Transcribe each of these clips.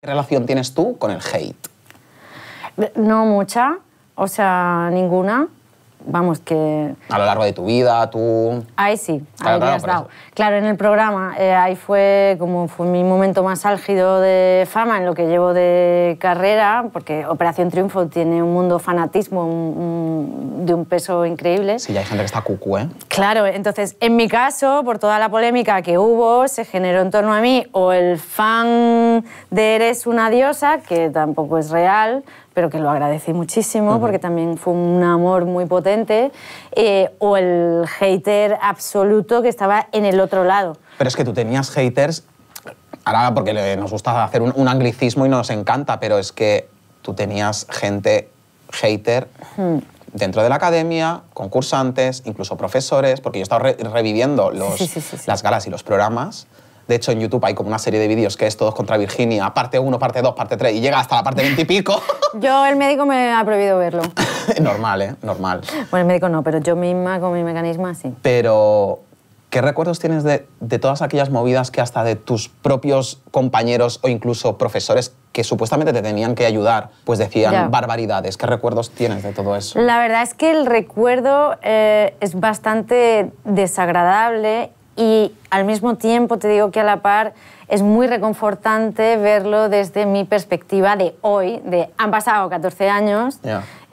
¿Qué relación tienes tú con el hate? No mucha, o sea, ninguna vamos, que... A lo largo de tu vida, tú... Ahí sí, ahí claro, dado. Claro, en el programa, eh, ahí fue como fue mi momento más álgido de fama en lo que llevo de carrera, porque Operación Triunfo tiene un mundo fanatismo de un peso increíble. Sí, ya hay gente que está cucu, ¿eh? Claro, entonces, en mi caso, por toda la polémica que hubo, se generó en torno a mí o el fan de Eres una diosa, que tampoco es real, pero que lo agradecí muchísimo porque también fue un amor muy potente, eh, o el hater absoluto que estaba en el otro lado. Pero es que tú tenías haters, ahora porque nos gusta hacer un, anglicismo y nos encanta, pero es que tú tenías gente hater. dentro de la academia, concursantes, incluso profesores, porque yo he estado reviviendo las galas y los programas de hecho, en YouTube hay como una serie de vídeos que es todos contra Virginia, parte 1, parte 2, parte 3, y llega hasta la parte 20 y pico. yo, el médico me ha prohibido verlo. normal, ¿eh? Normal. Bueno, el médico no, pero yo misma con mi mecanismo sí. Pero, ¿qué recuerdos tienes de, todas aquellas movidas que hasta de tus propios compañeros o incluso profesores que supuestamente te tenían que ayudar, pues decían barbaridades. ¿Qué recuerdos tienes de todo eso? La verdad es que el recuerdo eh, es bastante desagradable y al mismo tiempo te digo que a la par es muy reconfortante verlo desde mi perspectiva de hoy, de han pasado 14 años,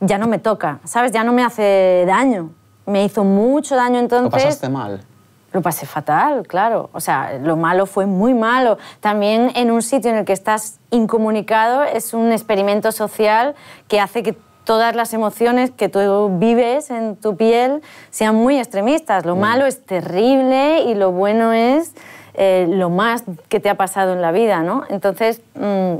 ya no me toca, ¿sabes? Ya no me hace daño. Me hizo mucho daño entonces. ¿Lo pasaste mal? Lo pasé fatal, claro. O sea, lo malo fue muy malo. También en un sitio en el que estás incomunicado es un experimento social que hace que todas las emociones que tú vives en tu piel sean muy extremistas. Lo mm. malo es terrible y lo bueno es eh, lo más que te ha pasado en la vida, ¿no? Entonces, mm,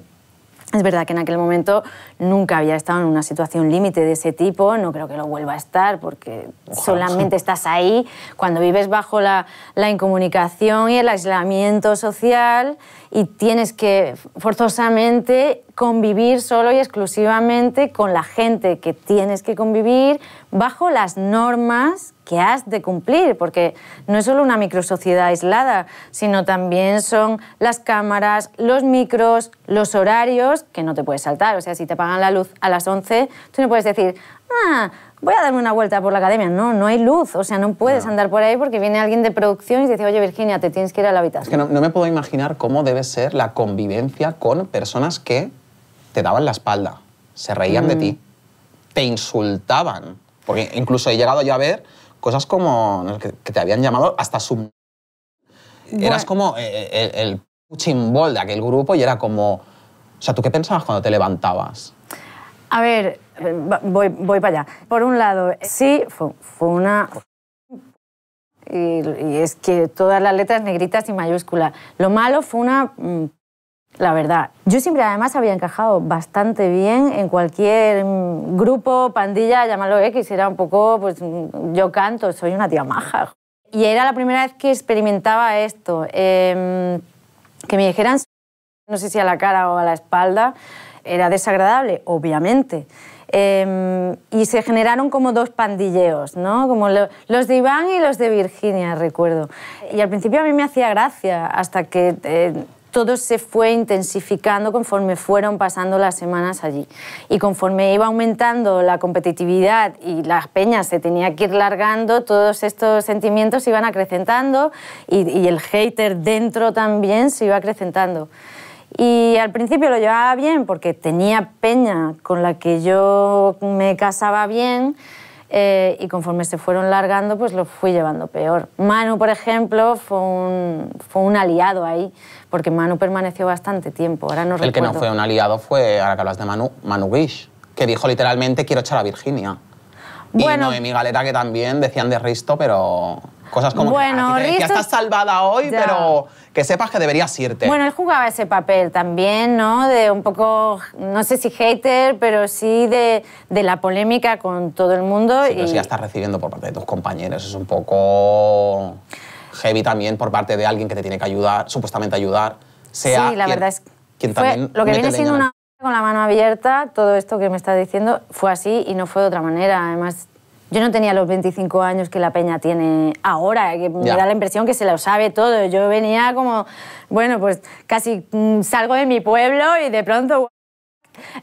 es verdad que en aquel momento nunca había estado en una situación límite de ese tipo, no creo que lo vuelva a estar, porque solamente estás ahí cuando vives bajo la, la incomunicación y el aislamiento social y tienes que forzosamente convivir solo y exclusivamente con la gente que tienes que convivir bajo las normas que has de cumplir, porque no es solo una microsociedad aislada, sino también son las cámaras, los micros, los horarios que no te puedes saltar. O sea, si te pagan la luz a las 11, tú no puedes decir, Ah, voy a darme una vuelta por la academia. No, no hay luz, o sea, no puedes andar por ahí porque viene alguien de producción y te dice, oye Virginia, te tienes que ir a la habitación. Es que no, me puedo imaginar cómo debe ser la convivencia con personas que te daban la espalda, se reían de mm. ti, te insultaban. Porque incluso he llegado yo a ver cosas como que, te habían llamado hasta su... Eras como eh, eh, el, el, de aquel grupo y era como... O sea, ¿tú qué pensabas cuando te levantabas? A ver, voy, voy para allá. Por un lado, sí, fue, una... Y, es que todas las letras negritas y mayúsculas. Lo malo fue una... Mm, la verdad, yo siempre además había encajado bastante bien en cualquier mm, grupo, pandilla, llámalo X, era un poco, pues mm, yo canto, soy una tía maja. Y era la primera vez que experimentaba esto, em, que me dijeran, no sé si a la cara o a la espalda, era desagradable, obviamente. Em, y se generaron como dos pandilleos, ¿no? Como los de Iván y los de Virginia, recuerdo. Y al principio a mí me hacía gracia, hasta que eh, todo se fue intensificando conforme fueron pasando las semanas allí. Y conforme iba aumentando la competitividad y las peñas se tenía que ir largando, todos estos sentimientos se iban acrecentando y, y el hater dentro también se iba acrecentando. Y al principio lo llevaba bien porque tenía peña con la que yo me casaba bien eh, y conforme se fueron largando pues lo fui llevando peor. Manu, por ejemplo, fue un, fue un aliado ahí porque Manu permaneció bastante tiempo. Ahora no El que no fue un aliado fue, ahora que hablas de Manu, Manu wish que dijo literalmente quiero echar a Virginia. Bueno, y mi Galeta que también decían de Risto, pero Cosas como bueno, que, estás salvada hoy, pero que sepas que deberías irte. Bueno, él jugaba ese papel también, ¿no? De un poco, no sé si hater, pero sí de, de la polémica con todo el mundo. Sí, Pero si ya estás recibiendo por parte de tus compañeros, es un poco heavy también por parte de alguien que te tiene que ayudar, supuestamente ayudar. Sea sí, la verdad es que lo que viene siendo una con la mano abierta, todo esto que me estás diciendo fue así y no fue de otra manera. Además, yo no tenía los 25 años que la peña tiene ahora, eh, que me da la impresión que se lo sabe todo. Yo venía como, bueno, pues casi mm, salgo de mi pueblo y de pronto...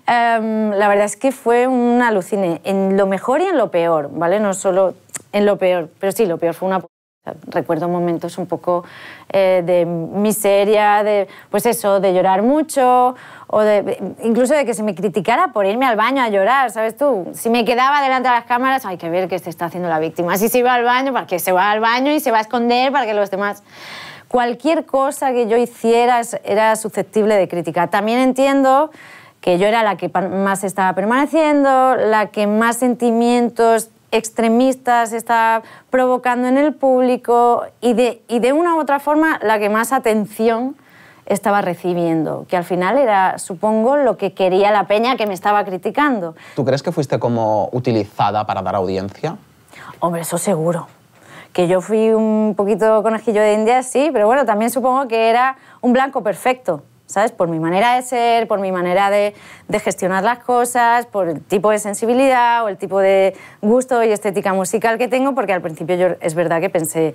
Em, la verdad es que fue un alucine, en lo mejor y en lo peor, ¿vale? No solo en lo peor, pero sí, lo peor fue una Recuerdo momentos un poco eh, de miseria, de, pues eso, de llorar mucho, o incluso de que se me criticara por irme al baño a llorar, ¿sabes tú? Si me quedaba delante de las cámaras, hay que ver qué se está haciendo la víctima. Si se iba al baño, para que se va al baño y se va a esconder para que los demás... Cualquier cosa que yo hiciera era susceptible de crítica. También entiendo que yo era la que más estaba permaneciendo, la que más sentimientos extremistas, estaba está provocando en el público y de, y de una u otra forma la que más atención estaba recibiendo, que al final era, supongo, lo que quería la peña que me estaba criticando. ¿Tú crees que fuiste como utilizada para dar audiencia? Hombre, eso seguro. Que yo fui un poquito conejillo de India, sí, pero bueno, también supongo que era un blanco perfecto. ¿sabes? Por mi manera de ser, por mi manera de, gestionar las cosas, por el tipo de sensibilidad o el tipo de gusto y estética musical que tengo, porque al principio yo es verdad que pensé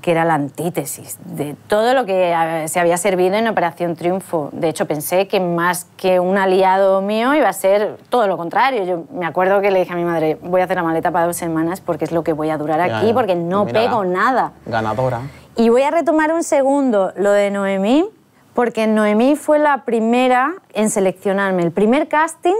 que era la antítesis de todo lo que eh, se había servido en Operación Triunfo. De hecho, pensé que más que un aliado mío iba a ser todo lo contrario. Yo me acuerdo que le dije a mi madre, voy a hacer la maleta para dos semanas porque es lo que voy a durar aquí, porque no pego nada. Ganadora. Y voy a retomar un segundo lo de Noemí porque Noemí fue la primera en seleccionarme. El primer casting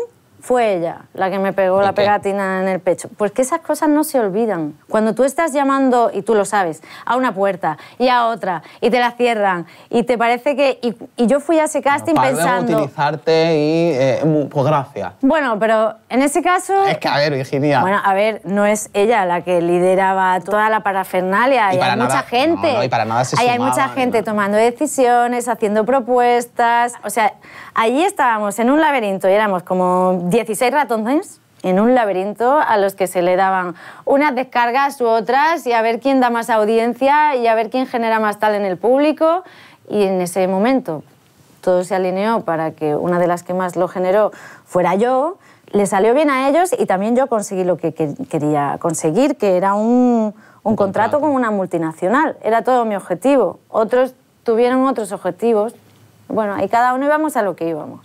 fue ella la que me pegó la pegatina en el pecho. Pues que esas cosas no se olvidan. Cuando tú estás llamando, y tú lo sabes, a una puerta y a otra, y te la cierran, y te parece que... Y, yo fui a ese casting bueno, pensando... utilizarte y... Eh, pues gracias. Bueno, pero en ese caso... Es que, a ver, Virginia... Bueno, a ver, no es ella la que lideraba toda la parafernalia, y, hay mucha gente. No, y para nada se hay mucha gente tomando decisiones, haciendo propuestas... O sea, allí estábamos en un laberinto y éramos como 16 ratones en un laberinto a los que se le daban unas descargas u otras y a ver quién da más audiencia y a ver quién genera más tal en el público. Y en ese momento todo se alineó para que una de las que más lo generó fuera yo. Le salió bien a ellos y también yo conseguí lo que quería conseguir, que era un, un contrato con una multinacional. Era todo mi objetivo. Otros tuvieron otros objetivos. Bueno, y cada uno íbamos a lo que íbamos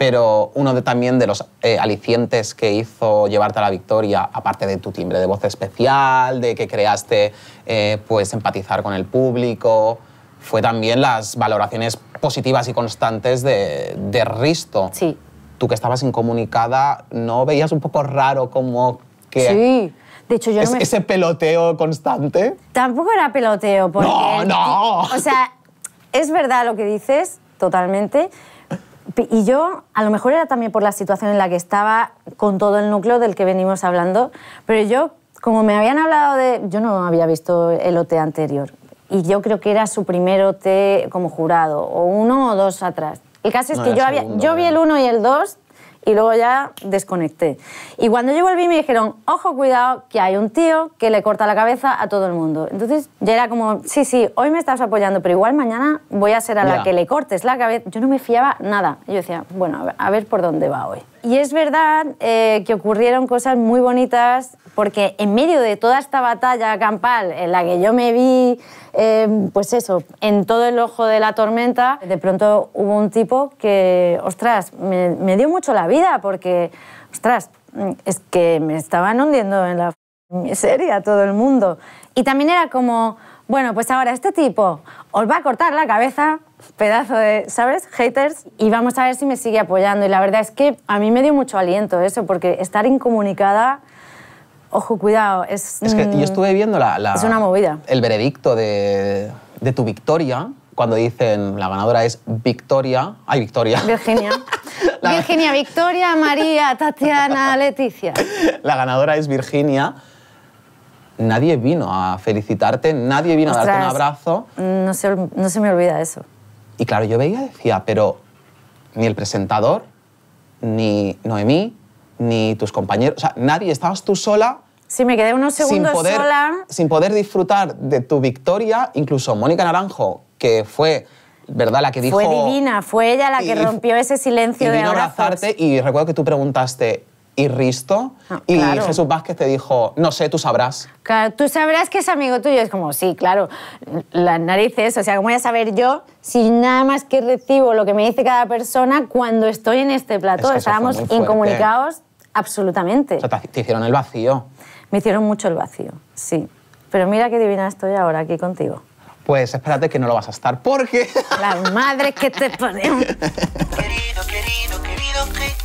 pero uno de, también de los eh, alicientes que hizo llevarte a la victoria, aparte de tu timbre de voz especial, de que creaste eh, pues empatizar con el público, fue también las valoraciones positivas y constantes de, Risto. Sí. Tú que estabas incomunicada, ¿no veías un poco raro como que... Sí. De hecho, yo ¿Ese peloteo constante? Tampoco era peloteo, porque... ¡No, no! O sea, es verdad lo que dices, totalmente, y yo, a lo mejor era también por la situación en la que estaba con todo el núcleo del que venimos hablando, pero yo, como me habían hablado de... Yo no había visto el OT anterior y yo creo que era su primer OT como jurado, o uno o dos atrás. El caso es que yo, había, yo vi el uno y el dos y luego ya desconecté. Y cuando yo volví me dijeron, ojo, cuidado, que hay un tío que le corta la cabeza a todo el mundo. Entonces ya era como, sí, sí, hoy me estás apoyando, pero igual mañana voy a ser a la que le cortes la cabeza. Yo no me fiaba nada. Yo decía, bueno, a ver por dónde va hoy. Y es verdad eh, que ocurrieron cosas muy bonitas porque en medio de toda esta batalla campal en la que yo me vi, eh, pues eso, en todo el ojo de la tormenta, de pronto hubo un tipo que, ostras, me, me dio mucho la vida porque, ostras, es que me estaban hundiendo en la miseria todo el mundo. Y también era como, bueno, pues ahora este tipo os va a cortar la cabeza pedazo de, ¿sabes? Haters. Y vamos a ver si me sigue apoyando. Y la verdad es que a mí me dio mucho aliento eso, porque estar incomunicada, ojo, cuidado, es... Es que yo mm, estuve viendo la... es una movida. El veredicto de, de tu victoria, cuando dicen la ganadora es Victoria. ¡Ay, Victoria! Virginia. Virginia, Victoria, María, Tatiana, Leticia. La ganadora es Virginia nadie vino a felicitarte, nadie vino a darte un abrazo. no se me olvida eso. Y claro, yo veía y decía, pero ni el presentador, ni Noemí, ni tus compañeros, o sea, nadie, estabas tú sola. Sí, me quedé unos segundos sin poder, Sin poder disfrutar de tu victoria, incluso Mónica Naranjo, que fue ¿verdad? La que dijo. Fue divina, fue ella la que rompió ese silencio de abrazarte. Y recuerdo que tú preguntaste, y Risto. Ah, y Jesús Vázquez te dijo, no sé, tú sabrás. Claro, tú sabrás que es amigo tuyo. Es como, sí, claro, las narices. O sea, ¿cómo voy a saber yo si nada más que recibo lo que me dice cada persona cuando estoy en este plató? Estábamos incomunicados absolutamente. O sea, te, hicieron el vacío. Me hicieron mucho el vacío, sí. Pero mira qué divina estoy ahora aquí contigo pues espérate que no lo vas a estar porque... las madres que te ponemos. Querido, querido, querido, querido